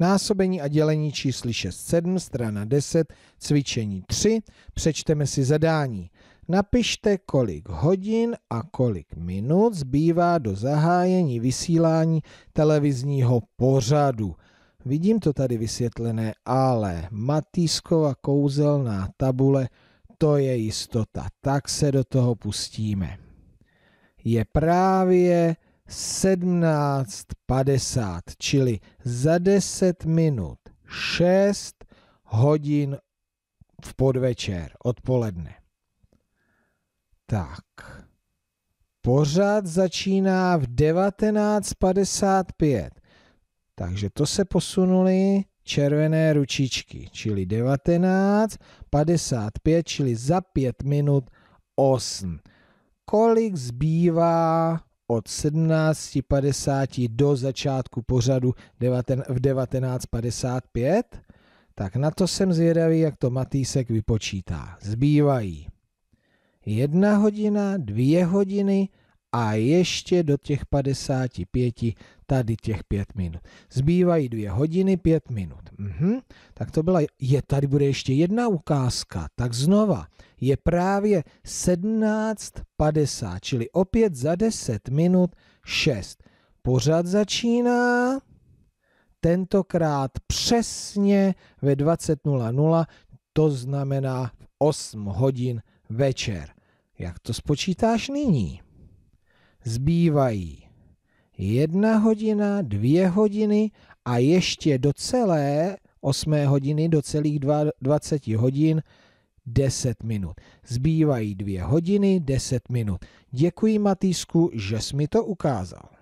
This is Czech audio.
Násobení a dělení čísly 6-7, strana 10, cvičení 3, přečteme si zadání. Napište, kolik hodin a kolik minut zbývá do zahájení vysílání televizního pořadu. Vidím to tady vysvětlené, ale Matýskova kouzelná tabule, to je jistota, tak se do toho pustíme. Je právě 17.50, čili za 10 minut 6 hodin v podvečer, odpoledne. Tak, pořád začíná v 19.55, takže to se posunuli červené ručičky, čili 19.55, čili za 5 minut 8. Kolik zbývá od 17.50 do začátku pořadu v 19.55, tak na to jsem zvědavý, jak to Matýsek vypočítá. Zbývají jedna hodina, dvě hodiny a ještě do těch 55 tady těch pět minut. Zbývají dvě hodiny, pět minut. Mhm. Tak to byla, je, tady bude ještě jedna ukázka, tak znova, je právě 17.50, čili opět za 10 minut 6. Pořád začíná tentokrát přesně ve 20.00, to znamená v 8 hodin večer. Jak to spočítáš nyní? Zbývají jedna hodina, dvě hodiny a ještě do celé 8 hodiny, do celých 20 hodin 10 minut. Zbývají dvě hodiny, 10 minut. Děkuji Matýsku, že jsi mi to ukázal.